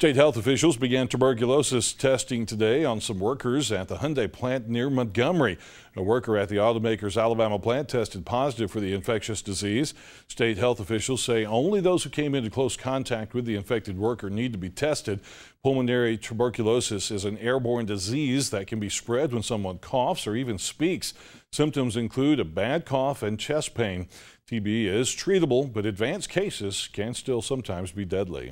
State health officials began tuberculosis testing today on some workers at the Hyundai plant near Montgomery. A worker at the automaker's Alabama plant tested positive for the infectious disease. State health officials say only those who came into close contact with the infected worker need to be tested. Pulmonary tuberculosis is an airborne disease that can be spread when someone coughs or even speaks. Symptoms include a bad cough and chest pain. TB is treatable, but advanced cases can still sometimes be deadly.